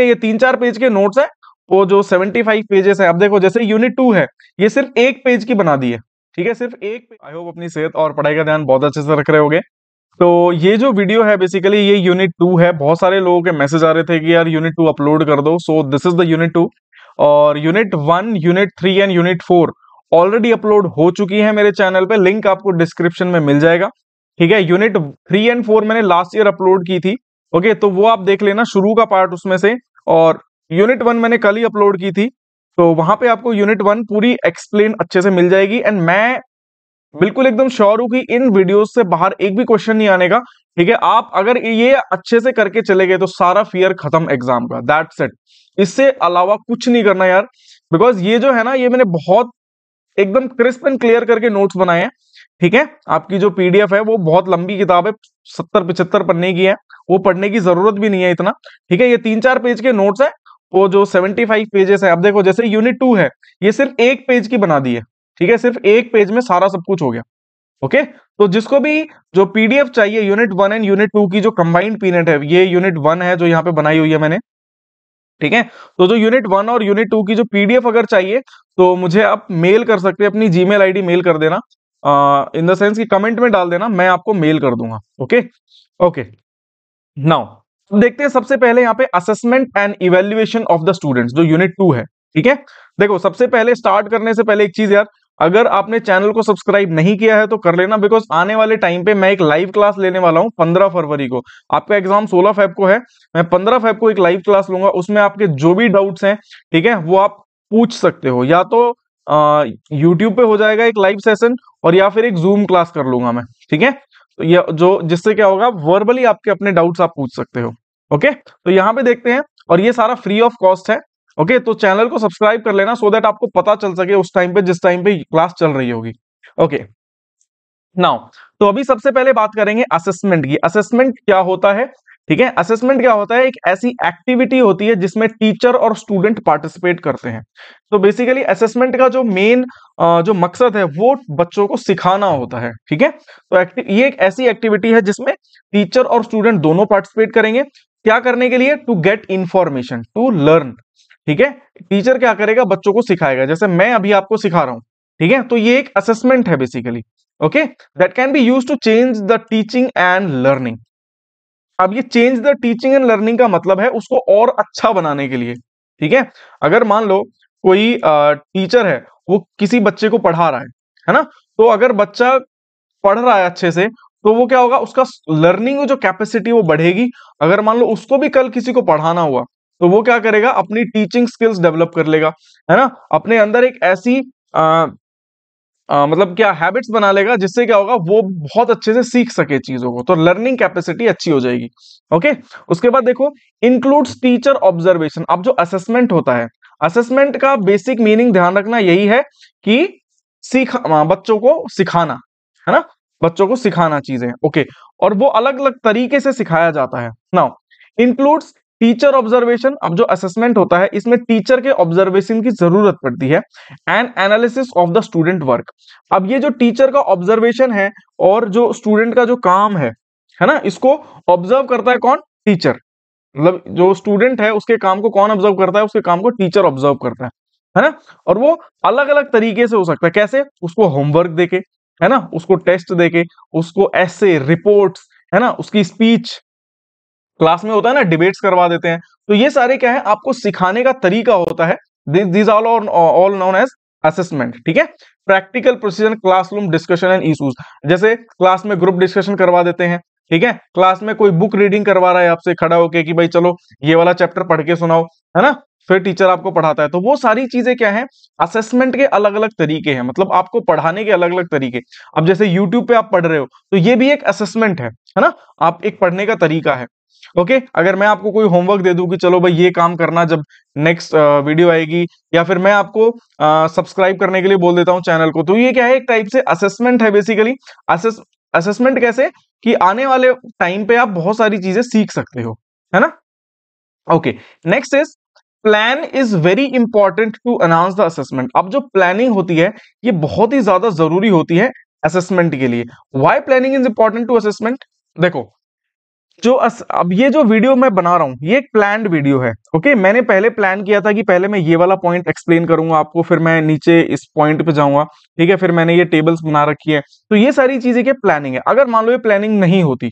ये तीन चार पेज के नोट्स है वो जो 75 पेजेस है अब देखो जैसे यूनिट टू है ये सिर्फ एक पेज की बना दी है ठीक है सिर्फ एक आई होप अपनी सेहत और पढ़ाई का ध्यान बहुत अच्छे से रख रहे होगे तो ये जो वीडियो है बेसिकली ये यूनिट टू है बहुत सारे लोगों के मैसेज आ रहे थे कि यार यूनिट टू अपलोड कर दो so this is the unit two और unit one unit three and unit four already upload हो चुकी है मेरे चैनल पे लिंक आपको डिस्क्रिप्शन में मिल जाएगा ठीक है यूनिट थ्री एंड फोर मैंने लास्ट ईयर अपलोड की थी ओके तो वो आप देख लेना शुरू का पार्ट उसमें से और यूनिट वन मैंने कल ही अपलोड की थी तो वहां पे आपको यूनिट वन पूरी एक्सप्लेन अच्छे से मिल जाएगी एंड मैं बिल्कुल एकदम श्योर हूं कि इन वीडियोस से बाहर एक भी क्वेश्चन नहीं आने का ठीक है आप अगर ये अच्छे से करके चले गए तो सारा फियर खत्म एग्जाम का दैट सेट इससे अलावा कुछ नहीं करना यार बिकॉज ये जो है ना ये मैंने बहुत एकदम क्रिस्प एंड क्लियर करके नोट्स बनाए हैं ठीक है आपकी जो पीडीएफ है वो बहुत लंबी किताब है सत्तर पिछहत्तर पन्ने की है वो पढ़ने की जरूरत भी नहीं है इतना ठीक है ये तीन चार पेज के नोट्स है वो जो फाइव पेजेस है अब देखो जैसे यूनिट टू है ये सिर्फ एक पेज की बना दी है ठीक है सिर्फ एक पेज में सारा सब कुछ हो गया ओके तो जिसको भी जो पीडीएफ चाहिए unit one and unit two की जो कंबाइंड पीनेट है ये यूनिट वन है जो यहाँ पे बनाई हुई है मैंने ठीक है तो जो यूनिट वन और यूनिट टू की जो पीडीएफ अगर चाहिए तो मुझे आप मेल कर सकते हैं अपनी जीमेल आईडी मेल कर देना इन द सेंस कि कमेंट में डाल देना मैं आपको मेल कर दूंगा ओके ओके नाउ देखते हैं सबसे पहले यहाँ पे assessment and evaluation of the students जो यूनिट टू है ठीक है देखो सबसे पहले स्टार्ट करने से पहले एक चीज यार अगर आपने चैनल को सब्सक्राइब नहीं किया है तो कर लेना बिकॉज आने वाले टाइम पे मैं एक लाइव क्लास लेने वाला हूँ पंद्रह फरवरी को आपका एग्जाम सोलह फेब को है मैं पंद्रह फेब को एक लाइव क्लास लूंगा उसमें आपके जो भी डाउट्स हैं ठीक है वो आप पूछ सकते हो या तो यूट्यूब पे हो जाएगा एक लाइव सेशन और या फिर एक जूम क्लास कर लूंगा मैं ठीक है तो ये जो जिससे क्या होगा वर्बली आपके अपने डाउट्स आप पूछ सकते हो ओके तो यहाँ पे देखते हैं और ये सारा फ्री ऑफ कॉस्ट है ओके तो चैनल को सब्सक्राइब कर लेना सो देट आपको पता चल सके उस टाइम पे जिस टाइम पे क्लास चल रही होगी ओके नाउ तो अभी सबसे पहले बात करेंगे असेसमेंट की असेसमेंट क्या होता है ठीक है असेसमेंट क्या होता है एक ऐसी एक्टिविटी होती है जिसमें टीचर और स्टूडेंट पार्टिसिपेट करते हैं तो बेसिकली असेसमेंट का जो मेन जो मकसद है वो बच्चों को सिखाना होता है ठीक है तो ये एक ऐसी एक्टिविटी है जिसमें टीचर और स्टूडेंट दोनों पार्टिसिपेट करेंगे क्या करने के लिए to get information to learn ठीक है टीचर क्या करेगा बच्चों को सिखाएगा जैसे मैं अभी आपको सिखा रहा हूं ठीक है तो ये एक असेसमेंट है basically okay that can be use to change the teaching and learning अब ये change the teaching and learning का मतलब है उसको और अच्छा बनाने के लिए ठीक है अगर मान लो कोई टीचर है वो किसी बच्चे को पढ़ा रहा है है ना तो अगर बच्चा पढ़ रहा है अच्छे से तो वो क्या होगा उसका लर्निंग जो कैपेसिटी वो बढ़ेगी अगर मान लो उसको भी कल किसी को पढ़ाना हुआ तो वो क्या करेगा अपनी टीचिंग स्किल्स डेवलप कर लेगा है ना अपने अंदर एक ऐसी आ, आ, मतलब क्या हैबिट्स बना लेगा जिससे क्या होगा वो बहुत अच्छे से सीख सके चीजों को तो लर्निंग कैपेसिटी अच्छी हो जाएगी ओके उसके बाद देखो इंक्लूड्स टीचर ऑब्जर्वेशन अब जो असेसमेंट होता है असेसमेंट का बेसिक मीनिंग ध्यान रखना यही है कि सीख बच्चों को सिखाना है ना बच्चों को सिखाना चीजें ओके और वो अलग अलग तरीके से सिखाया जाता है नाउ इंक्लूड्स टीचर ऑब्जर्वेशन अब जो असेसमेंट होता है इसमें टीचर के ऑब्जर्वेशन की जरूरत पड़ती है and analysis of the student work अब ये जो टीचर का ऑब्जर्वेशन है और जो स्टूडेंट का जो काम है है ना इसको ऑब्जर्व करता है कौन टीचर मतलब जो स्टूडेंट है उसके काम को कौन ऑब्जर्व करता है उसके काम को टीचर ऑब्जर्व करता है है ना और वो अलग अलग तरीके से हो सकता है कैसे उसको होमवर्क देके है ना उसको टेस्ट देके उसको ऐसे रिपोर्ट्स है ना उसकी स्पीच क्लास में होता है ना डिबेट्स करवा देते हैं तो ये सारे क्या है आपको सिखाने का तरीका होता है this all all known as assessment ठीक है practical procedure classroom discussion and issues जैसे क्लास में ग्रुप डिस्कशन करवा देते हैं ठीक है क्लास में कोई बुक रीडिंग करवा रहा है आपसे खड़ा होके कि भाई चलो ये वाला चैप्टर पढ़ के सुनाओ है ना फिर टीचर आपको पढ़ाता है तो वो सारी चीजें क्या है असेसमेंट के अलग अलग तरीके हैं मतलब आपको पढ़ाने के अलग अलग तरीके अब जैसे यूट्यूब पे आप पढ़ रहे हो तो ये भी एक असेसमेंट है है ना आप एक पढ़ने का तरीका है ओके okay? अगर मैं आपको कोई होमवर्क दे दूं कि चलो भाई ये काम करना जब नेक्स्ट वीडियो आएगी या फिर मैं आपको सब्सक्राइब करने के लिए बोल देता हूं चैनल को तो ये क्या है एक टाइप से असेसमेंट है बेसिकली असेसमेंट कैसे कि आने वाले टाइम पे आप बहुत सारी चीजें सीख सकते हो है ना okay next is plan is very important to announce the assessment अब जो प्लानिंग होती है ये बहुत ही ज्यादा जरूरी होती है असेसमेंट के लिए why planning is important to assessment देखो जो अस, अब ये जो वीडियो मैं बना रहा हूँ ये एक प्लान वीडियो है ओके मैंने पहले प्लान किया था कि पहले मैं ये वाला पॉइंट एक्सप्लेन करूंगा आपको फिर मैं नीचे इस पॉइंट पे जाऊंगा ठीक है फिर मैंने ये टेबल्स बना रखी है तो ये सारी चीजें क्या प्लानिंग है अगर मान लो ये प्लानिंग नहीं होती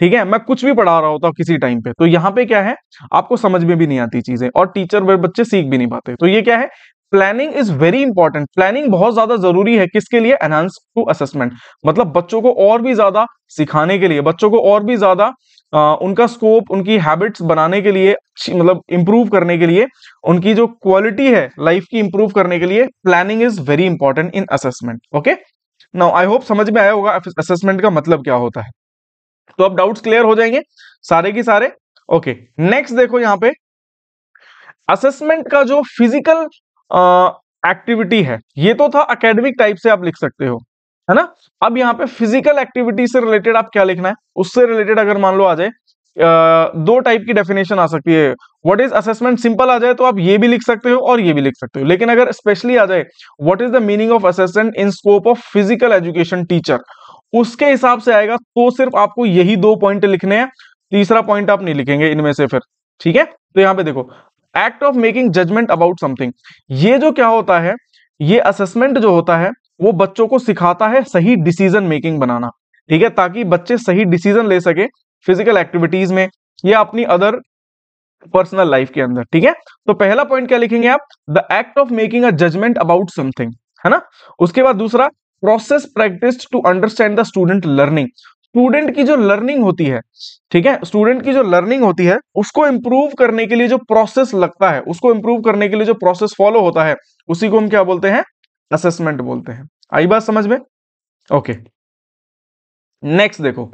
ठीक है मैं कुछ भी पढ़ा रहा होता किसी टाइम पे तो यहाँ पे क्या है आपको समझ में भी नहीं आती चीजें और टीचर बच्चे सीख भी नहीं पाते तो ये क्या है planning is very important planning बहुत ज्यादा जरूरी है किसके लिए एनहांस टू असेसमेंट मतलब बच्चों को और भी ज्यादा सिखाने के लिए बच्चों को और भी ज्यादा आ, उनका स्कोप उनकी हैबिट्स बनाने के लिए मतलब इंप्रूव करने के लिए उनकी जो क्वालिटी है लाइफ की इंप्रूव करने के लिए planning is very important in assessment okay now I hope समझ में आया होगा असेसमेंट का मतलब क्या होता है तो अब डाउट्स क्लियर हो जाएंगे सारे के सारे ओके नेक्स्ट देखो यहां पे असेसमेंट का जो फिजिकल एक्टिविटी है ये तो था अकेडमिक टाइप से आप लिख सकते हो है ना अब यहाँ पे फिजिकल एक्टिविटी से रिलेटेड आप क्या लिखना है उससे रिलेटेड अगर मान लो आ जाए दो टाइप की डेफिनेशन आ सकती है व्हाट इज असेसमेंट सिंपल आ जाए तो आप ये भी लिख सकते हो और ये भी लिख सकते हो लेकिन अगर स्पेशली आ जाए what is the meaning of assessment in scope of physical education teacher उसके हिसाब से आएगा तो सिर्फ आपको यही दो पॉइंट लिखने हैं तीसरा पॉइंट आप नहीं लिखेंगे इनमें से फिर ठीक है तो यहां पर देखो act of making judgement about something ये जो क्या होता है ये असेसमेंट जो होता है वो बच्चों को सिखाता है सही डिसीजन मेकिंग बनाना ठीक है ताकि बच्चे सही डिसीजन ले सके फिजिकल एक्टिविटीज में या अपनी अदर पर्सनल लाइफ के अंदर ठीक है तो पहला पॉइंट क्या लिखेंगे आप the act of making a judgement about something है ना उसके बाद दूसरा process practice to understand the student learning student की जो लर्निंग होती है ठीक है स्टूडेंट की जो लर्निंग होती है उसको इंप्रूव करने के लिए जो प्रोसेस लगता है उसको इंप्रूव करने के लिए जो प्रोसेस फॉलो होता है उसी को हम क्या बोलते हैं असेसमेंट बोलते हैं आई बात समझ में ओके नेक्स्ट देखो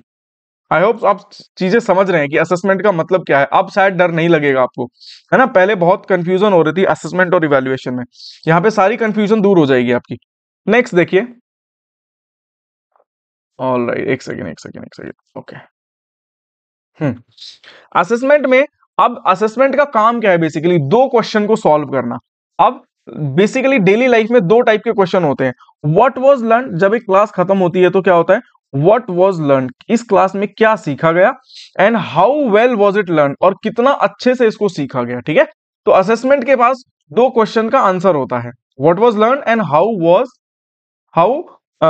आई होप आप चीजें समझ रहे हैं कि असेसमेंट का मतलब क्या है अब शायद डर नहीं लगेगा आपको है ना पहले बहुत कंफ्यूजन हो रही थी असेसमेंट और इवेल्युएशन में यहाँ पे सारी कंफ्यूजन दूर हो जाएगी आपकी नेक्स्ट देखिए ऑल राइट एक सेकेंड एक सेकेंड एक सेकेंड ओके असेसमेंट में अब असेसमेंट का काम क्या है बेसिकली दो क्वेश्चन को सॉल्व करना अब बेसिकली डेली लाइफ में दो टाइप के क्वेश्चन होते हैं व्हाट वाज लर्न जब एक क्लास खत्म होती है तो क्या होता है वट वॉज लर्न इस क्लास में क्या सीखा गया and how well was it learn और कितना अच्छे से इसको सीखा गया ठीक है तो असेसमेंट के पास दो क्वेश्चन का आंसर होता है what was learn and how was how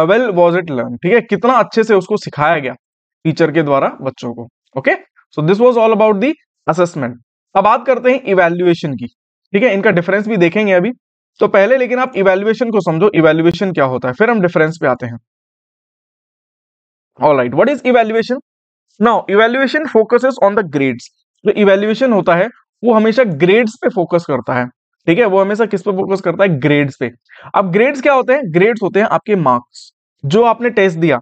well was it learn ठीक है कितना अच्छे से उसको सिखाया गया टीचर के द्वारा बच्चों को okay so this was all about the assessment अब बात करते हैं इवेल्युएशन की ठीक है इनका डिफरेंस भी देखेंगे अभी तो पहले लेकिन आप इवेल्युएशन को समझो इवेल्युएशन क्या होता है फिर हम डिफरेंस पे आते हैं all right what is evaluation now evaluation focus on the grades जो इवेल्युएशन होता है वो हमेशा ग्रेड्स पे फोकस करता है ठीक है वो हमेशा किस पे फोकस करता है ग्रेड्स पे अब ग्रेड्स क्या होते हैं ग्रेड्स होते हैं आपके मार्क्स जो आपने टेस्ट दिया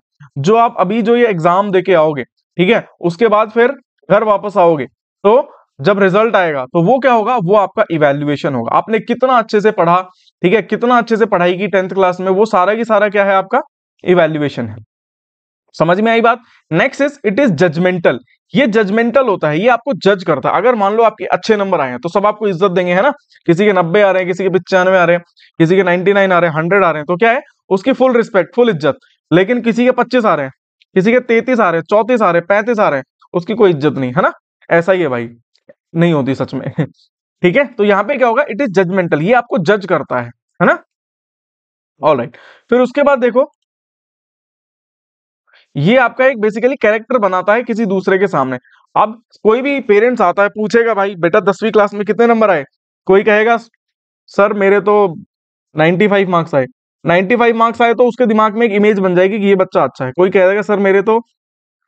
जो आप अभी जो ये एग्जाम देके आओगे ठीक है उसके बाद फिर घर वापस आओगे तो जब रिजल्ट आएगा तो वो क्या होगा वो आपका इवेल्युएशन होगा आपने कितना अच्छे से पढ़ा ठीक है कितना अच्छे से पढ़ाई की टेंथ क्लास में वो सारा की सारा क्या है आपका इवेल्युएशन है समझ में आई बात next is it is judgemental ये जजमेंटल होता है ये आपको जज करता है अगर मान लो आपके अच्छे नंबर आए हैं तो सब आपको इज्जत देंगे है ना किसी के नब्बे आ रहे हैं किसी के पचानवे आ रहे हैं किसी के नाइनटी नाइन आ रहे हैं हंड्रेड आ रहे हैं तो क्या है उसकी फुल रिस्पेक्ट फुल इज्जत लेकिन किसी के पच्चीस आ रहे हैं किसी के तैतीस आ रहे हैं चौतीस आ रहे हैं पैंतीस आ रहे हैं उसकी कोई इज्जत नहीं है ना ऐसा ही है भाई नहीं होती सच में ठीक है तो यहाँ पे क्या होगा इट इज जजमेंटल ये आपको जज करता है है ना ऑल राइट right. फिर उसके बाद देखो ये आपका एक बेसिकली कैरेक्टर बनाता है किसी दूसरे के सामने अब कोई भी पेरेंट्स आता है पूछेगा भाई बेटा दसवीं क्लास में कितने नंबर आए कोई कहेगा सर मेरे तो फाइव मार्क्स आए फाइव मार्क्स आए तो उसके दिमाग में एक इमेज बन जाएगी कि ये बच्चा अच्छा है कोई कहेगा सर मेरे तो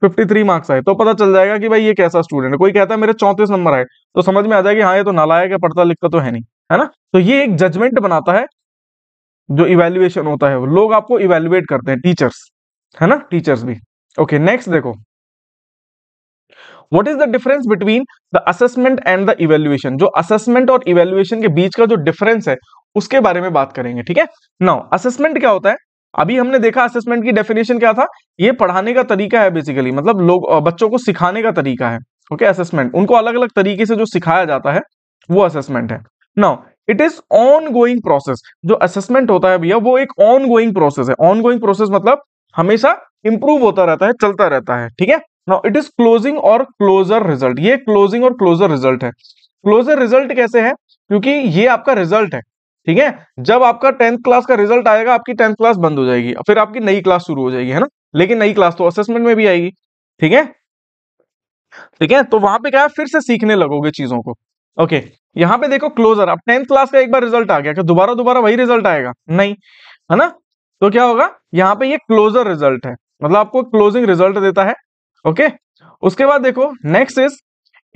53 मार्क्स आए तो पता चल जाएगा कि भाई ये कैसा स्टूडेंट है कोई कहता है मेरे चौंतीस नंबर आए तो समझ में आ जाएगा हाँ ये तो नालायक है पढ़ता लिखता तो है नहीं है ना तो ये एक जजमेंट बनाता है जो इवेल्युएशन होता है लोग आपको इवेल्युएट करते हैं टीचर्स है ना टीचर्स भी ओके नेक्स्ट देखो what is the difference between the assessment and the evaluation जो असेसमेंट और इवेल्युएशन के बीच का जो डिफरेंस है उसके बारे में बात करेंगे ठीक है नाउ असेसमेंट क्या होता है अभी हमने देखा असेसमेंट की डेफिनेशन क्या था ये पढ़ाने का तरीका है बेसिकली मतलब लोग बच्चों को सिखाने का तरीका है ओके okay, असेसमेंट उनको अलग अलग तरीके से जो सिखाया जाता है वो असेसमेंट है now it is ongoing process जो असेसमेंट होता है भैया वो एक ऑन गोइंग प्रोसेस है ऑन गोइंग प्रोसेस मतलब हमेशा इंप्रूव होता रहता है चलता रहता है ठीक है नाउ इट इज क्लोजिंग और क्लोजर रिजल्ट ये क्लोजिंग और क्लोजर रिजल्ट है क्लोजर रिजल्ट कैसे है क्योंकि ये आपका रिजल्ट है ठीक है जब आपका टेंथ क्लास का रिजल्ट आएगा आपकी टेंथ क्लास बंद हो जाएगी फिर आपकी नई क्लास शुरू हो जाएगी है ना लेकिन नई क्लास तो असेसमेंट में भी आएगी ठीक है ठीक है तो वहां पे क्या है फिर से सीखने लगोगे चीजों को ओके यहाँ पे देखो क्लोजर अब टेंथ क्लास का एक बार रिजल्ट आ गया क्या दोबारा दोबारा वही रिजल्ट आएगा नहीं है ना तो क्या होगा यहाँ पे ये क्लोजर रिजल्ट है मतलब आपको क्लोजिंग रिजल्ट देता है ओके उसके बाद देखो next is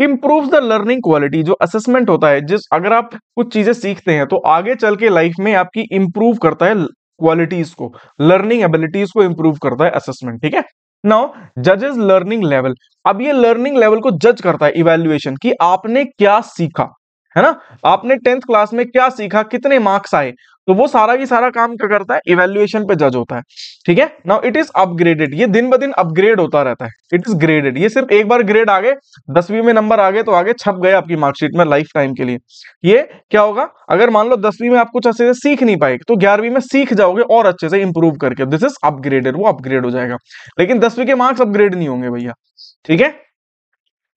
improve the learning quality जो असेसमेंट होता है जिस अगर आप कुछ चीजें सीखते हैं तो आगे चल के लाइफ में आपकी इंप्रूव करता है क्वालिटीज को लर्निंग एबिलिटीज को इंप्रूव करता है असेसमेंट ठीक है नाउ जजेस लर्निंग लेवल अब ये लर्निंग लेवल को जज करता है इवेल्युएशन कि आपने क्या सीखा है ना आपने टेंथ क्लास में क्या सीखा कितने मार्क्स आए तो वो सारा की सारा काम क्या करता है इवेल्युएशन पे जज होता है ठीक है नाउ इट इज अपग्रेडेड ये दिन ब दिन अपग्रेड होता रहता है इट इज ग्रेडेड ये सिर्फ एक बार ग्रेड आगे दसवीं में नंबर आगे तो आगे छप गए आपकी मार्कशीट में लाइफ टाइम के लिए ये क्या होगा अगर मान लो दसवीं में आप कुछ अच्छे से सीख नहीं पाए तो ग्यारहवीं में सीख जाओगे और अच्छे से इंप्रूव करके दिस इज अपग्रेडेड वो अपग्रेड हो जाएगा लेकिन दसवीं के मार्क्स अपग्रेड नहीं होंगे भैया ठीक है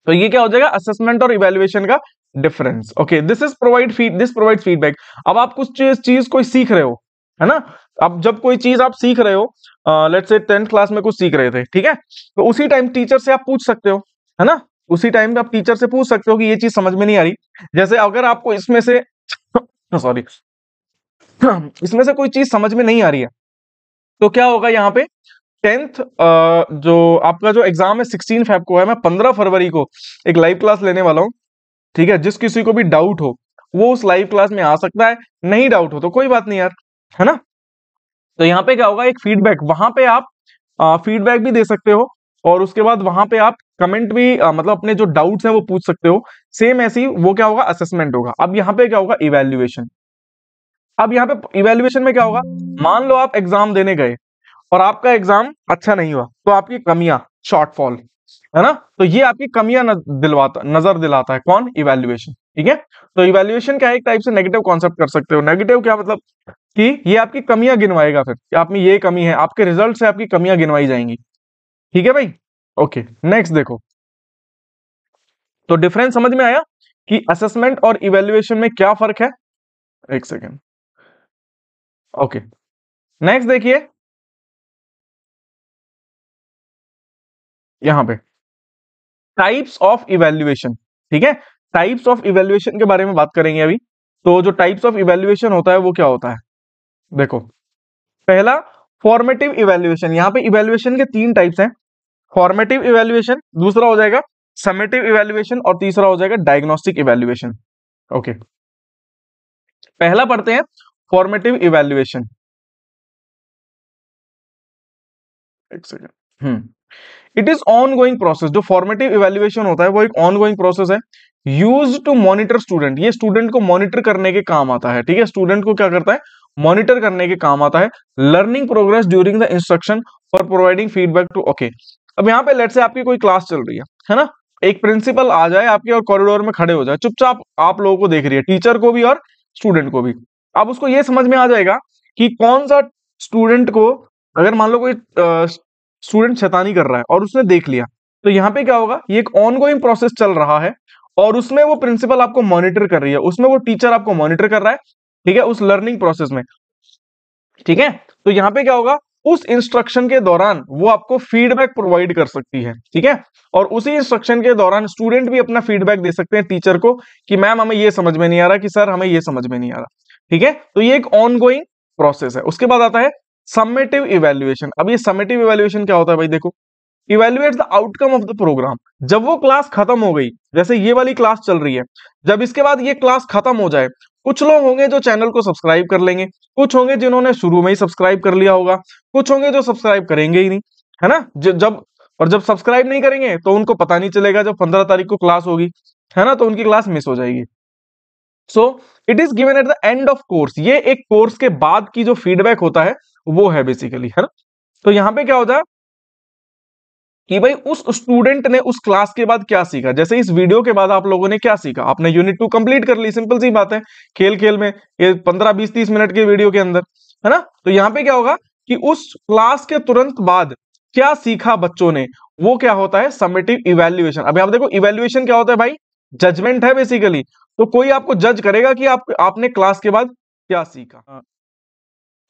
तो ये क्या हो जाएगा असेसमेंट और इवेल्युएशन का difference okay this is provide feed this provide feedback अब आप कुछ चीज कोई सीख रहे हो है ना अब जब कोई चीज आप सीख रहे हो लेट्स से टेंथ क्लास में कुछ सीख रहे थे ठीक है तो उसी टाइम टीचर से आप पूछ सकते हो है ना उसी टाइम आप टीचर से पूछ सकते हो कि ये चीज समझ में नहीं आ रही जैसे अगर आपको इसमें से सॉरी इसमें से कोई चीज समझ में नहीं आ रही है तो क्या होगा यहाँ पे टेंथ जो आपका जो एग्जाम है सिक्सटीन फेब को है मैं पंद्रह फरवरी को एक लाइव क्लास लेने वाला हूँ ठीक है जिस किसी को भी डाउट हो वो उस लाइव क्लास में आ सकता है नहीं डाउट हो तो कोई बात नहीं यार है ना तो यहाँ पे क्या होगा एक फीडबैक वहां पे आप फीडबैक भी दे सकते हो और उसके बाद वहां पे आप कमेंट भी आ, मतलब अपने जो डाउट्स हैं वो पूछ सकते हो सेम ऐसी वो क्या होगा असेसमेंट होगा अब यहाँ पे क्या होगा इवेल्युएशन अब यहाँ पे इवेल्युएशन में क्या होगा मान लो आप एग्जाम देने गए और आपका एग्जाम अच्छा नहीं हुआ तो आपकी कमियां शॉर्टफॉल है ना तो ये आपकी कमियां दिलवाता नजर दिलाता है कौन इवेल्युएशन ठीक है तो इवेल्युएशन क्या है एक टाइप से नेगेटिव कॉन्सेप्ट कर सकते हो नेगेटिव क्या मतलब कि ये आपकी कमियां गिनवाएगा फिर आप में ये कमी है आपके रिजल्ट से आपकी कमियां गिनवाई जाएंगी ठीक है भाई ओके नेक्स्ट देखो तो डिफरेंस समझ में आया कि असेसमेंट और इवेल्युएशन में क्या फर्क है एक सेकेंड ओके नेक्स्ट देखिए यहां पे टाइप्स ऑफ इवेल्युएशन ठीक है टाइप्स ऑफ इवेल्युएशन के बारे में बात करेंगे अभी तो जो टाइप्स ऑफ इवेल्युएशन होता है वो क्या होता है देखो पहला फॉर्मेटिव इवेल्युएशन यहां पे इवेल्युएशन के तीन टाइप्स हैं फॉर्मेटिव इवेल्युएशन दूसरा हो जाएगा समेटिव इवेल्युएशन और तीसरा हो जाएगा डायग्नोस्टिक इवेल्युएशन ओके पहला पढ़ते हैं फॉर्मेटिव इवेल्युएशन एक second hmm it is ongoing process जो फॉर्मेटिव इवेल्युएशन होता है वो एक ऑन गोइंग प्रोसेस है यूज टू मॉनिटर स्टूडेंट ये स्टूडेंट को मॉनिटर करने के काम आता है ठीक है स्टूडेंट को क्या करता है मॉनिटर करने के काम आता है learning progress during the instruction for providing feedback to okay अब यहाँ पे लेट से आपकी कोई क्लास चल रही है है ना एक प्रिंसिपल आ जाए आपके और कॉरिडोर में खड़े हो जाए चुपचाप आप लोगों को देख रही है टीचर को भी और स्टूडेंट को भी अब उसको ये समझ में आ जाएगा कि कौन सा स्टूडेंट को अगर मान लो कोई स्टूडेंट शैतानी कर रहा है और उसने देख लिया तो यहाँ पे क्या होगा ये एक ऑनगोइंग प्रोसेस चल रहा है और उसमें वो प्रिंसिपल आपको मॉनिटर कर रही है उसमें वो टीचर आपको मॉनिटर कर रहा है ठीक है उस लर्निंग प्रोसेस में ठीक है तो यहाँ पे क्या होगा उस इंस्ट्रक्शन के दौरान वो आपको फीडबैक प्रोवाइड कर सकती है ठीक है और उसी इंस्ट्रक्शन के दौरान स्टूडेंट भी अपना फीडबैक दे सकते हैं टीचर को कि मैम हमें ये समझ में नहीं आ रहा कि सर हमें ये समझ में नहीं आ रहा ठीक है तो ये एक ऑनगोइंग प्रोसेस है उसके बाद आता है समेटिव इवेल्युएशन अब ये समेटिव इवेल्युएशन क्या होता है भाई देखो evaluate the outcome of the program जब वो क्लास खत्म हो गई जैसे ये वाली क्लास चल रही है जब इसके बाद ये क्लास खत्म हो जाए कुछ लोग होंगे जो चैनल को सब्सक्राइब कर लेंगे कुछ होंगे जिन्होंने शुरू में ही सब्सक्राइब कर लिया होगा कुछ होंगे जो सब्सक्राइब करेंगे ही नहीं है ना जब और जब सब्सक्राइब नहीं करेंगे तो उनको पता नहीं चलेगा जब पंद्रह तारीख को क्लास होगी है ना तो उनकी क्लास मिस हो जाएगी so it is given at the end of course ये एक कोर्स के बाद की जो फीडबैक होता है वो है बेसिकली है ना तो यहाँ पे क्या होता है कि भाई उस स्टूडेंट ने उस क्लास के बाद क्या सीखा जैसे इस वीडियो के बाद आप लोगों ने क्या सीखा आपने यूनिट टू कंप्लीट कर ली सिंपल सी बात है खेल खेल में ये पंद्रह बीस तीस मिनट के वीडियो के अंदर है ना तो यहाँ पे क्या होगा कि उस क्लास के तुरंत बाद क्या सीखा बच्चों ने वो क्या होता है समेटिव इवेल्युएशन अब आप देखो इवेल्युएशन क्या होता है भाई जजमेंट है बेसिकली तो कोई आपको जज करेगा कि आप आपने क्लास के बाद क्या सीखा हाँ,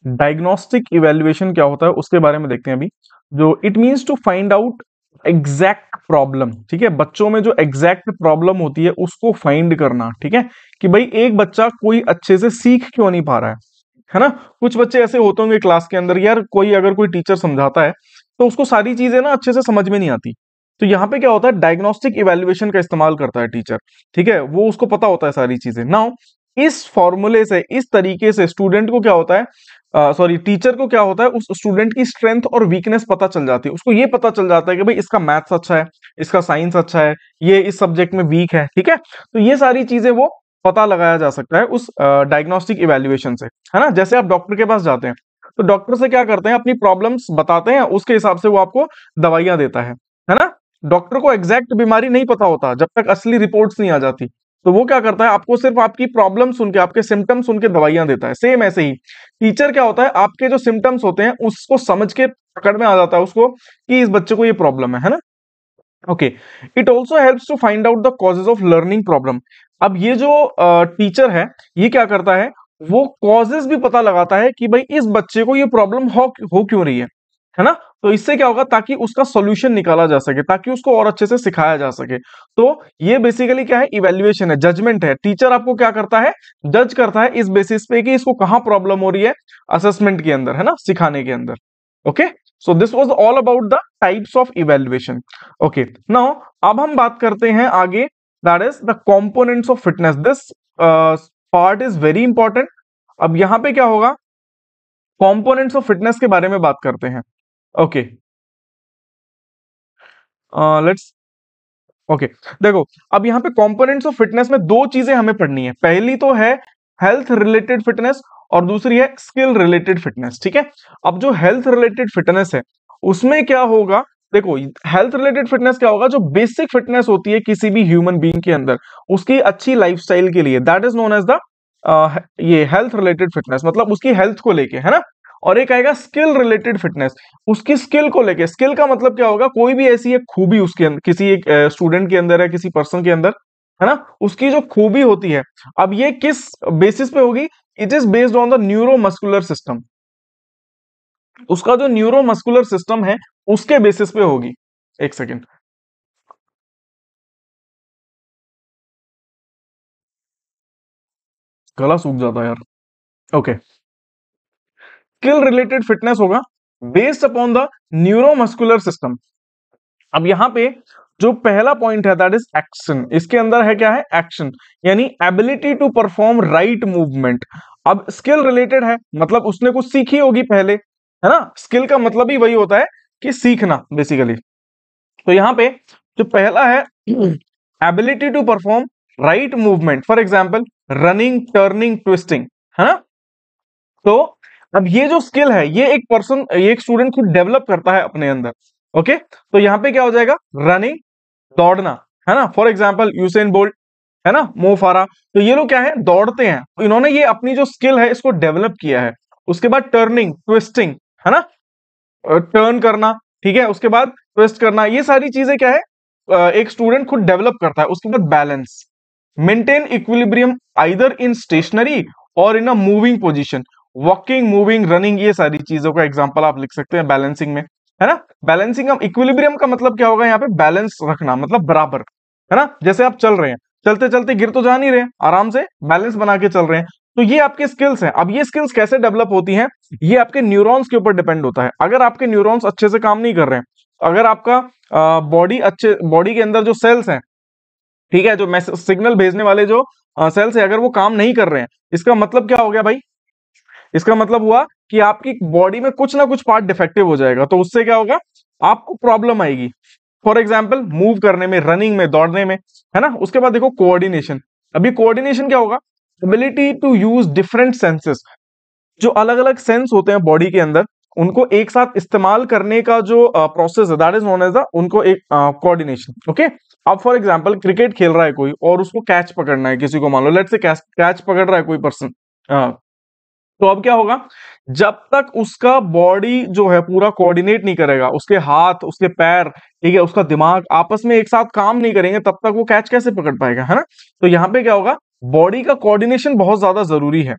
डायग्नोस्टिक इवेल्युएशन क्या होता है उसके बारे में देखते हैं अभी जो it means to find out exact problem ठीक है बच्चों में जो एग्जैक्ट प्रॉब्लम होती है उसको फाइंड करना ठीक है कि भाई एक बच्चा कोई अच्छे से सीख क्यों नहीं पा रहा है है ना कुछ बच्चे ऐसे होते होंगे क्लास के अंदर यार कोई अगर कोई टीचर समझाता है तो उसको सारी चीजें ना अच्छे से समझ में नहीं आती तो यहाँ पे क्या होता है डायग्नोस्टिक इवेल्युएशन का इस्तेमाल करता है टीचर ठीक है वो उसको पता होता है सारी चीजें नाउ इस फॉर्मूले से इस तरीके से स्टूडेंट को क्या होता है सॉरी टीचर को क्या होता है उस स्टूडेंट की स्ट्रेंथ और वीकनेस पता चल जाती है उसको ये पता चल जाता है कि भाई इसका मैथ्स अच्छा है इसका साइंस अच्छा है ये इस सब्जेक्ट में वीक है ठीक है तो ये सारी चीजें वो पता लगाया जा सकता है उस डायग्नोस्टिक इवेल्युएशन से है ना जैसे आप डॉक्टर के पास जाते हैं तो डॉक्टर से क्या करते हैं अपनी प्रॉब्लम्स बताते हैं उसके हिसाब से वो आपको दवाइयां देता है है ना डॉक्टर को एग्जैक्ट बीमारी नहीं पता होता जब तक असली रिपोर्ट्स नहीं आ जाती तो वो क्या करता है आपको सिर्फ आपकी प्रॉब्लम सुन के आपके सिम्टम्स सुन के दवाइयां देता है सेम ऐसे ही टीचर क्या होता है आपके जो सिम्टम्स होते हैं उसको समझ के पकड़ में आ जाता है उसको कि इस बच्चे को ये प्रॉब्लम है है ना okay it also helps to find out the causes of learning problem अब ये जो टीचर uh, है ये क्या करता है वो कॉजेज भी पता लगाता है कि भाई इस बच्चे को ये प्रॉब्लम हो, हो क्यों रही है है ना तो इससे क्या होगा ताकि उसका सोल्यूशन निकाला जा सके ताकि उसको और अच्छे से सिखाया जा सके तो ये बेसिकली क्या है इवेल्युएशन है जजमेंट है टीचर आपको क्या करता है जज करता है इस बेसिस पे कि इसको कहां प्रॉब्लम हो रही है असेसमेंट के अंदर है ना सिखाने के अंदर okay so this was all about the types of evaluation okay now अब हम बात करते हैं आगे that is the components of fitness this part is very important अब यहां पे क्या होगा कॉम्पोनेंट्स ऑफ फिटनेस के बारे में बात करते हैं ओके लेट्स ओके देखो अब यहां पे कंपोनेंट्स ऑफ फिटनेस में दो चीजें हमें पढ़नी है पहली तो है हेल्थ रिलेटेड फिटनेस और दूसरी है स्किल रिलेटेड फिटनेस ठीक है अब जो हेल्थ रिलेटेड फिटनेस है उसमें क्या होगा देखो हेल्थ रिलेटेड फिटनेस क्या होगा जो बेसिक फिटनेस होती है किसी भी ह्यूमन बींग के अंदर उसकी अच्छी लाइफस्टाइल के लिए that is known as the ये हेल्थ रिलेटेड फिटनेस मतलब उसकी हेल्थ को लेके है ना और एक आएगा स्किल रिलेटेड फिटनेस उसकी स्किल को लेके स्किल का मतलब क्या होगा कोई भी ऐसी एक खूबी उसके अंदर किसी एक स्टूडेंट के अंदर है किसी पर्सन के अंदर है ना उसकी जो खूबी होती है अब ये किस बेसिस पे होगी it is based on the neuromuscular system उसका जो न्यूरो मस्कुलर सिस्टम है उसके बेसिस पे होगी एक सेकेंड गला सूख जाता है यार okay okay. Skill related fitness होगा based upon the neuromuscular system अब यहां पे जो पहला पॉइंट है दैट इज एक्शन इसके अंदर है क्या है एक्शन यानी ability to perform right movement अब स्किल रिलेटेड है मतलब उसने कुछ सीखी होगी पहले है ना स्किल का मतलब ही वही होता है कि सीखना बेसिकली तो यहां पे जो पहला है ability to perform right movement for example running turning twisting है ना तो अब ये जो स्किल है ये एक पर्सन एक स्टूडेंट खुद डेवलप करता है अपने अंदर ओके तो यहाँ पे क्या हो जाएगा रनिंग दौड़ना है ना फॉर एग्जाम्पल यूसेन बोल्ट है ना मोफारा तो ये लोग क्या है दौड़ते हैं तो इन्होंने ये अपनी जो स्किल है इसको डेवलप किया है उसके बाद टर्निंग ट्विस्टिंग है ना टर्न करना ठीक है उसके बाद ट्विस्ट करना ये सारी चीजें क्या है एक स्टूडेंट खुद डेवलप करता है उसके बाद balance maintain equilibrium either in stationary और in a moving position walking moving running ये सारी चीजों का एग्जाम्पल आप लिख सकते हैं बैलेंसिंग में है ना बैलेंसिंग हम इक्विलिब्रियम का मतलब क्या होगा यहाँ पे बैलेंस रखना मतलब बराबर है ना जैसे आप चल रहे हैं चलते चलते गिर तो जा नहीं रहे आराम से बैलेंस बना के चल रहे हैं तो ये आपके स्किल्स हैं अब ये स्किल्स कैसे डेवलप होती हैं ये आपके न्यूरॉन्स के ऊपर डिपेंड होता है अगर आपके न्यूरॉन्स अच्छे से काम नहीं कर रहे हैं अगर आपका बॉडी अच्छे बॉडी के अंदर जो सेल्स हैं ठीक है जो मैसेज सिग्नल भेजने वाले जो सेल्स है अगर वो काम नहीं कर रहे हैं इसका मतलब क्या हो गया भाई इसका मतलब हुआ कि आपकी बॉडी में कुछ ना कुछ पार्ट डिफेक्टिव हो जाएगा तो उससे क्या होगा आपको प्रॉब्लम आएगी फॉर एग्जाम्पल मूव करने में रनिंग में दौड़ने में है ना उसके बाद देखो कोऑर्डिनेशन अभी कोऑर्डिनेशन क्या होगा ability to use different senses जो अलग अलग सेंस होते हैं बॉडी के अंदर उनको एक साथ इस्तेमाल करने का जो प्रोसेस है that is known as the उनको एक कोऑर्डिनेशन ओके अब फॉर एग्जांपल क्रिकेट खेल रहा है कोई और उसको कैच पकड़ना है किसी को मान लो लेट से कैच पकड़ रहा है कोई पर्सन तो अब क्या होगा जब तक उसका बॉडी जो है पूरा कोऑर्डिनेट नहीं करेगा उसके हाथ उसके पैर ठीक है उसका दिमाग आपस में एक साथ काम नहीं करेंगे तब तक वो कैच कैसे पकड़ पाएगा है ना तो यहाँ पे क्या होगा बॉडी का कोऑर्डिनेशन बहुत ज्यादा जरूरी है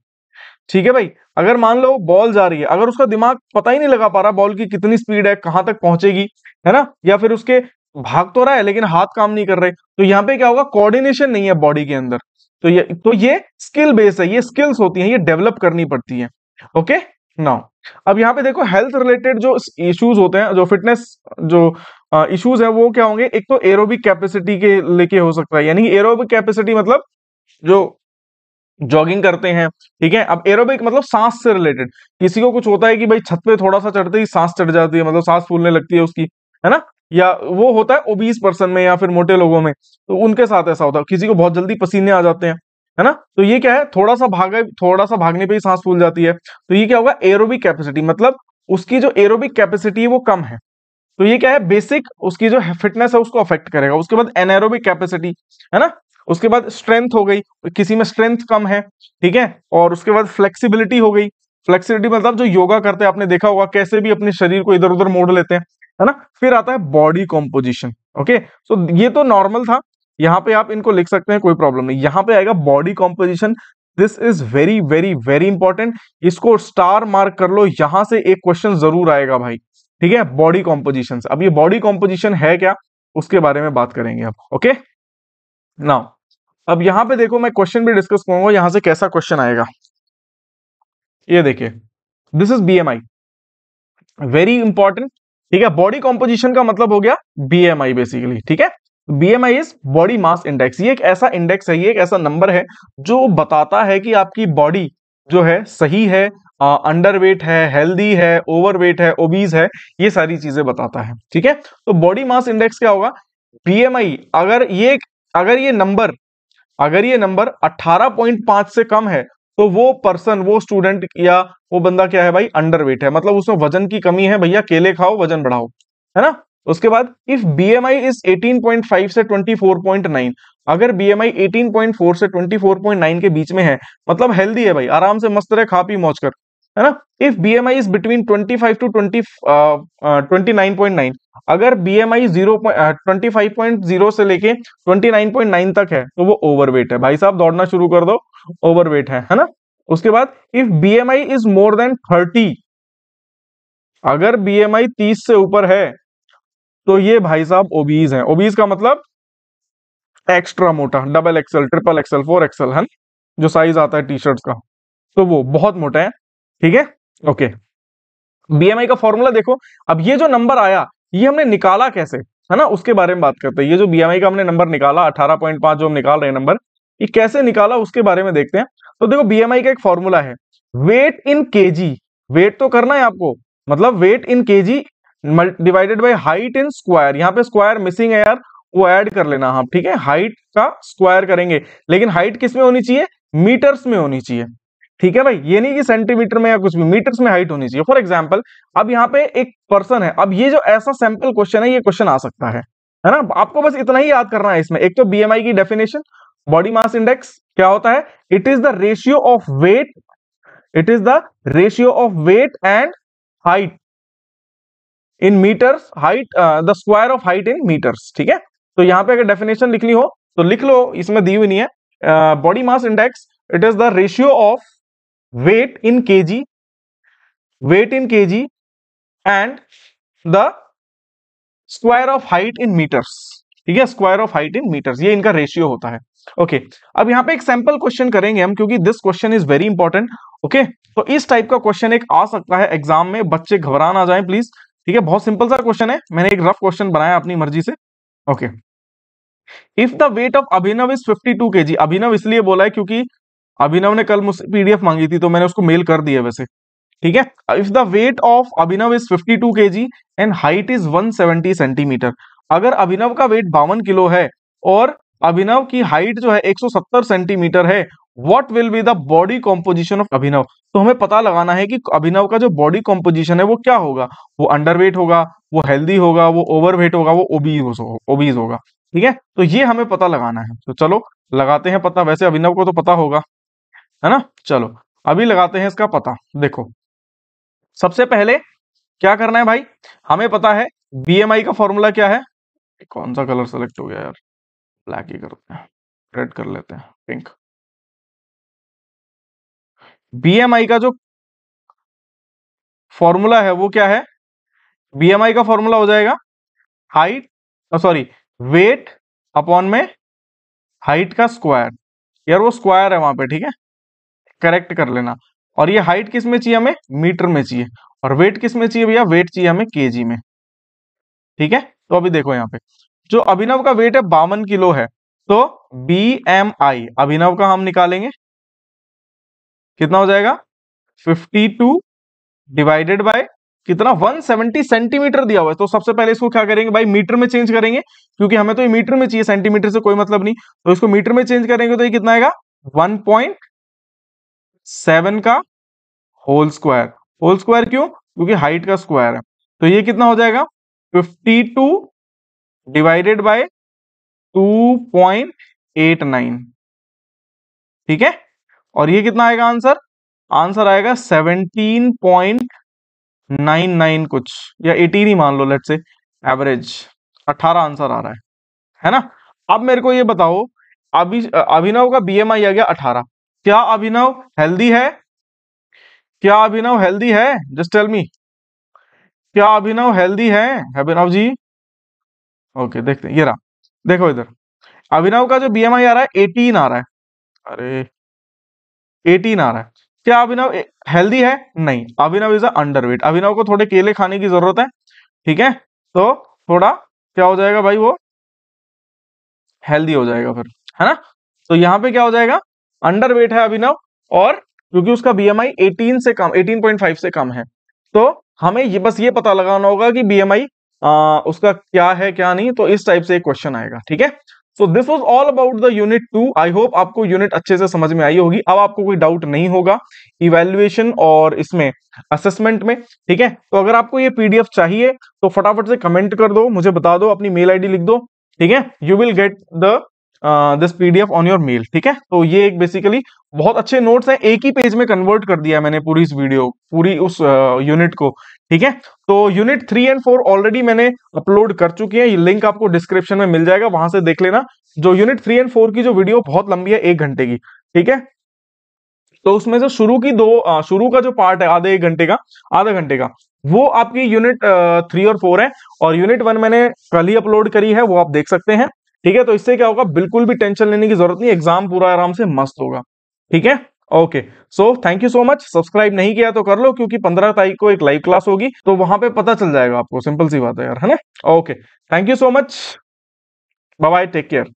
ठीक है भाई अगर मान लो बॉल जा रही है अगर उसका दिमाग पता ही नहीं लगा पा रहा बॉल की कितनी स्पीड है कहां तक पहुंचेगी है ना या फिर उसके भाग तो रहा है लेकिन हाथ काम नहीं कर रहे तो यहाँ पे क्या होगा कोऑर्डिनेशन नहीं है बॉडी के अंदर तो ये तो ये स्किल बेस्ड है ये स्किल्स होती है ये डेवलप करनी पड़ती है ओके नाउ अब यहाँ पे देखो हेल्थ रिलेटेड जो इश्यूज होते हैं जो फिटनेस जो इश्यूज है वो क्या होंगे एक तो एरोबिक कैपेसिटी के लेके हो सकता है यानी एरोबिक कैपेसिटी मतलब जो जॉगिंग करते हैं ठीक है अब एरोबिक मतलब सांस से रिलेटेड किसी को कुछ होता है कि भाई छत पे थोड़ा सा चढ़ते ही सांस चढ़ जाती है मतलब सांस फूलने लगती है उसकी है ना या वो होता है ओबीस पर्सन में या फिर मोटे लोगों में तो उनके साथ ऐसा होता है किसी को बहुत जल्दी पसीने आ जाते हैं है ना तो ये क्या है थोड़ा सा भागे थोड़ा सा भागने पे ही सांस फूल जाती है तो ये क्या होगा एरोबिक कैपेसिटी मतलब उसकी जो एरोबिक कैपेसिटी है वो कम है तो ये क्या है बेसिक उसकी जो फिटनेस है उसको अफेक्ट करेगा उसके बाद एनएरोबिक कैपेसिटी है ना उसके बाद स्ट्रेंथ हो गई किसी में स्ट्रेंथ कम है ठीक है और उसके बाद फ्लेक्सीबिलिटी हो गई फ्लेक्सिबिलिटी मतलब जो योगा करते हैं आपने देखा होगा कैसे भी अपने शरीर को इधर उधर मोड़ लेते हैं है ना फिर आता है बॉडी कॉम्पोजिशन ओके सो ये तो नॉर्मल था यहाँ पे आप इनको लिख सकते हैं कोई प्रॉब्लम नहीं यहाँ पे आएगा body composition this is very very very important इसको स्टार मार्क कर लो यहां से एक क्वेश्चन जरूर आएगा भाई ठीक है बॉडी कॉम्पोजिशन अब ये बॉडी कॉम्पोजिशन है क्या उसके बारे में बात करेंगे अब ओके नाउ अब यहां पे देखो मैं क्वेश्चन भी डिस्कस करूंगा यहां से कैसा क्वेश्चन आएगा ये देखिए this is BMI very important ठीक है बॉडी कॉम्पोजिशन का मतलब हो गया आई बेसिकली ठीक है B M I is body mass index ये एक ऐसा इंडेक्स है ये एक ऐसा नंबर है जो बताता है कि आपकी बॉडी जो है सही है अंडर वेट है हेल्दी है ओवर वेट है ओबीज है ये सारी चीजें बताता है ठीक है तो बॉडी मास इंडेक्स क्या होगा आई अगर ये अगर ये नंबर अगर ये नंबर 18.5 से कम है तो वो पर्सन वो स्टूडेंट या वो बंदा क्या है भाई अंडर है मतलब उसमें वजन की कमी है भैया केले खाओ वजन बढ़ाओ है ना उसके बाद if B M I is eighteen point five से ट्वेंटी फोर पॉइंट नाइन अगर B M I eighteen point four से ट्वेंटी फोर पॉइंट नाइन के बीच में है मतलब हेल्दी है भाई आराम से मस्त रहे खा पी मौज कर है ना if B M I is between twenty five to twenty twenty nine point nine अगर B M I zero twenty five point zero से लेके ट्वेंटी नाइन पॉइंट नाइन तक है तो वो ओवरवेट है भाई साहब दौड़ना शुरू कर दो ओवरवेट है है ना उसके बाद if BMI is more than thirty अगर बीएमआई तीस से ऊपर है तो ये भाई साहब ओबीज हैं ओबीज का मतलब एक्स्ट्रा मोटा double XL triple XL four XL है जो साइज आता है टी शर्ट का तो वो बहुत मोटा है ठीक है ओके बीएमआई का फॉर्मूला देखो अब ये जो नंबर आया ये हमने निकाला कैसे है ना उसके बारे में बात करते हैं ये जो बीएमआई का हमने नंबर निकाला 18.5 जो हम निकाल रहे हैं नंबर ये कैसे निकाला उसके बारे में देखते हैं तो देखो बीएमआई का एक फॉर्मूला है वेट इन केजी वेट तो करना है आपको मतलब weight in KG divided by height in square यहाँ पे स्क्वायर मिसिंग है यार वो ऐड कर लेना हम ठीक है हाइट का स्क्वायर करेंगे लेकिन हाइट किस में होनी चाहिए मीटर्स में होनी चाहिए ठीक है भाई ये नहीं कि सेंटीमीटर में या कुछ भी मीटर्स में हाइट होनी चाहिए फॉर एग्जाम्पल अब यहाँ पे एक पर्सन है अब ये जो ऐसा सैंपल क्वेश्चन है ये क्वेश्चन आ सकता है है ना आपको बस इतना ही याद करना है इसमें एक तो बीएमआई की डेफिनेशन बॉडी मास इंडेक्स क्या होता है it is the ratio of weight it is the ratio of weight and height in metres height the square of height in metres ठीक है तो यहां पे अगर डेफिनेशन लिखनी हो तो लिख लो इसमें दी हुई नहीं है body mass index it is the ratio of weight in G weight in G and the square of height in metres ठीक है square of height in metres ये इनका रेशियो होता है ओके okay, अब यहाँ पे एक सैंपल क्वेश्चन करेंगे हम क्योंकि this question is very important okay तो इस टाइप का क्वेश्चन एक आ सकता है एग्जाम में बच्चे घबरा ना जाए प्लीज ठीक है बहुत सिंपल सा क्वेश्चन है मैंने एक रफ क्वेश्चन बनाया अपनी मर्जी से okay if the weight of Abhinav is 52 KG Abhinav इसलिए बोला है क्योंकि अभिनव ने कल मुझसे पीडीएफ मांगी थी तो मैंने उसको मेल कर दिया वैसे ठीक है if the weight of Abhinav is fifty two K G and height is 170 centimetre अगर अभिनव का वेट बावन किलो है और अभिनव की हाइट जो है 170 सेंटीमीटर है what will be the body composition of Abhinav तो हमें पता लगाना है कि अभिनव का जो बॉडी कॉम्पोजिशन है वो क्या होगा वो अंडरवेट होगा वो हेल्दी होगा वो ओवरवेट होगा वो ओबीज ओबीज होगा ठीक है तो ये हमें पता लगाना है तो चलो लगाते हैं पता वैसे अभिनव को तो पता होगा है ना चलो अभी लगाते हैं इसका पता देखो सबसे पहले क्या करना है भाई हमें पता है बी का फॉर्मूला क्या है कौन सा कलर सेलेक्ट हो गया यार ब्लैक ही करते हैं रेड कर लेते हैं पिंक बीएमआई का जो फॉर्मूला है वो क्या है बीएमआई का फॉर्मूला हो जाएगा हाइट सॉरी वेट अपॉन में हाइट का स्क्वायर यार वो स्क्वायर है वहां पे ठीक है करेक्ट कर लेना और ये हाइट किस में चाहिए हमें मीटर में चाहिए और वेट किस में चाहिए भैया वेट चाहिए हमें केजी में ठीक है तो अभी देखो यहाँ पे जो अभिनव का वेट है बावन किलो है तो बी एम आई अभिनव का हम निकालेंगे कितना हो जाएगा 52 डिवाइडेड बाय कितना 170 सेंटीमीटर दिया हुआ है तो सबसे पहले इसको क्या करेंगे भाई मीटर में चेंज करेंगे क्योंकि हमें तो ये मीटर में चाहिए सेंटीमीटर से कोई मतलब नहीं तो इसको मीटर में चेंज करेंगे तो ये कितना आएगा 1.7 का होल स्क्वायर होल स्क्वायर क्यों क्योंकि हाइट का स्क्वायर है तो ये कितना हो जाएगा 52 डिवाइडेड बाय 2.89 ठीक है और ये कितना आएगा आंसर आंसर आएगा 17.99 कुछ या 18 ही मान लो लेट से एवरेज 18 आंसर आ रहा है है ना अब मेरे को ये बताओ अभी अभिनव का बीएमआई आ गया 18 क्या अभिनव हेल्दी है क्या अभिनव हेल्दी है जस्ट टेल मी क्या अभिनव हेल्दी है अभिनव जी ओके देखते हैं ये रहा देखो इधर अभिनव का जो बी आ रहा है एटीन आ रहा है अरे एटीन आ रहा है क्या अभिनव हेल्दी है नहीं अभिनव इज अंडरवेट अभिनव को थोड़े केले खाने की जरूरत है ठीक है तो थोड़ा क्या हो जाएगा भाई वो हेल्दी हो जाएगा फिर है ना तो यहाँ पे क्या हो जाएगा अंडरवेट है अभिनव और क्योंकि उसका बीएमआई 18 से कम 18.5 से कम है तो हमें ये बस ये पता लगाना होगा कि बीएमआई आ, उसका क्या है क्या नहीं तो इस टाइप से एक क्वेश्चन आएगा ठीक है so this was all about the unit two I hope आपको यूनिट अच्छे से समझ में आई होगी अब आपको कोई डाउट नहीं होगा इवेल्युएशन और इसमें असेसमेंट में ठीक है तो अगर आपको ये पीडीएफ चाहिए तो फटाफट से कमेंट कर दो मुझे बता दो अपनी मेल आईडी लिख दो ठीक है you will get the this PDF on your mail ठीक है तो ये एक बेसिकली बहुत अच्छे नोट्स हैं एक ही पेज में कन्वर्ट कर दिया मैंने पूरी इस वीडियो पूरी उस यूनिट को ठीक है तो unit three and four already मैंने अपलोड कर चुकी है ये लिंक आपको डिस्क्रिप्शन में मिल जाएगा वहां से देख लेना जो यूनिट थ्री एंड फोर की जो वीडियो बहुत लंबी है एक घंटे की ठीक है तो उसमें से शुरू की दो शुरू का जो पार्ट है आधे एक घंटे का आधा घंटे का वो आपकी यूनिट थ्री और फोर है और यूनिट वन मैंने कल ही अपलोड करी है वो आप देख सकते हैं ठीक है तो इससे क्या होगा बिल्कुल भी टेंशन लेने की जरूरत नहीं एग्जाम पूरा आराम से मस्त होगा ठीक है okay so thank you so much subscribe नहीं किया तो कर लो क्योंकि पंद्रह तारीख को एक लाइव क्लास होगी तो वहां पे पता चल जाएगा आपको सिंपल सी बात है यार है ना okay thank you so much bye take care